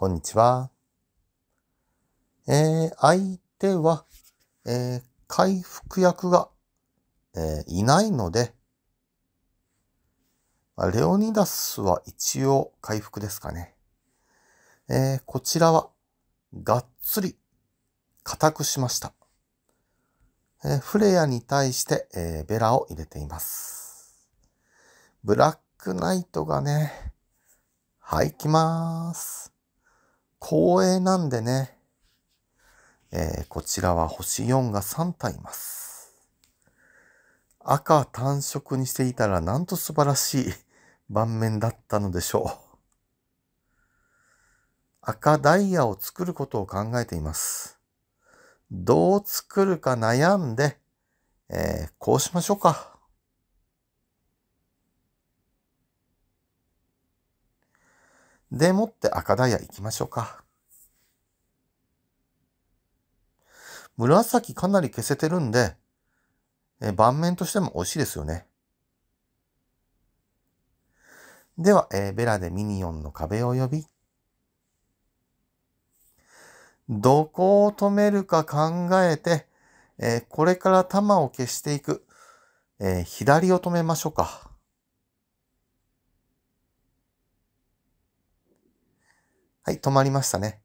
こんにちは。えー、相手は、えー、回復役が、えー、いないので、レオニダスは一応回復ですかね。えー、こちらは、がっつり、固くしました。えー、フレアに対して、えー、ベラを入れています。ブラックナイトがね、はい、来まーす。光栄なんでね、えー、こちらは星4が3体います。赤単色にしていたらなんと素晴らしい 盤面だったのでしょう。赤ダイヤを作ることを考えています。どう作るか悩んで、えー、こうしましょうか。でもって赤ダイヤ行きましょうか。紫かなり消せてるんで、え盤面としても美味しいですよね。では、えー、ベラでミニオンの壁を呼び、どこを止めるか考えて、えー、これから玉を消していく、えー、左を止めましょうか。はい、止まりましたね。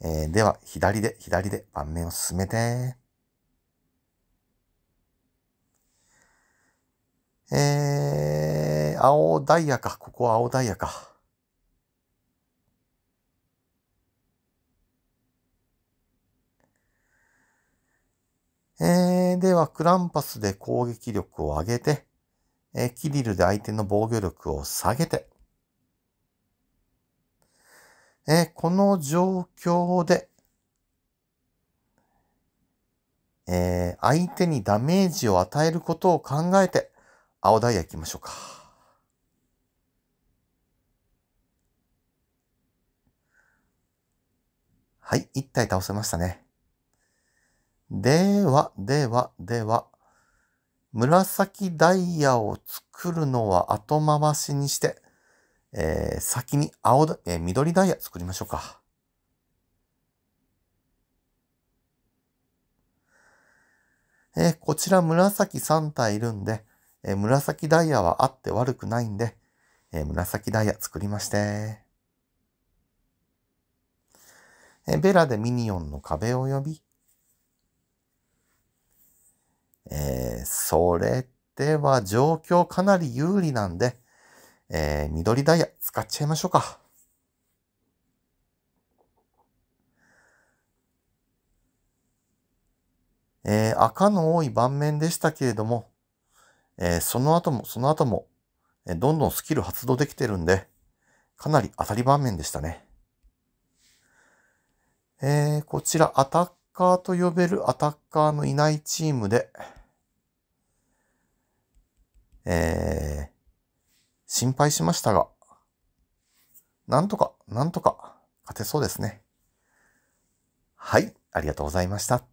えー、では、左で、左で盤面を進めて。えー、青ダイヤか。ここは青ダイヤか。えー、では、クランパスで攻撃力を上げて、えー、キリルで相手の防御力を下げて、えこの状況で、えー、相手にダメージを与えることを考えて、青ダイヤ行きましょうか。はい、一体倒せましたね。では、では、では、紫ダイヤを作るのは後回しにして、えー、先に青だ、えー、緑ダイヤ作りましょうか。えー、こちら紫3体いるんで、えー、紫ダイヤはあって悪くないんで、えー、紫ダイヤ作りまして。えー、ベラでミニオンの壁を呼び、えー、それでは状況かなり有利なんで、えー、緑ダイヤ使っちゃいましょうか。えー、赤の多い盤面でしたけれども、えー、その後も、その後も、えー、どんどんスキル発動できてるんで、かなり当たり盤面でしたね。えー、こちら、アタッカーと呼べるアタッカーのいないチームで、えー、心配しましたが、なんとか、なんとか、勝てそうですね。はい、ありがとうございました。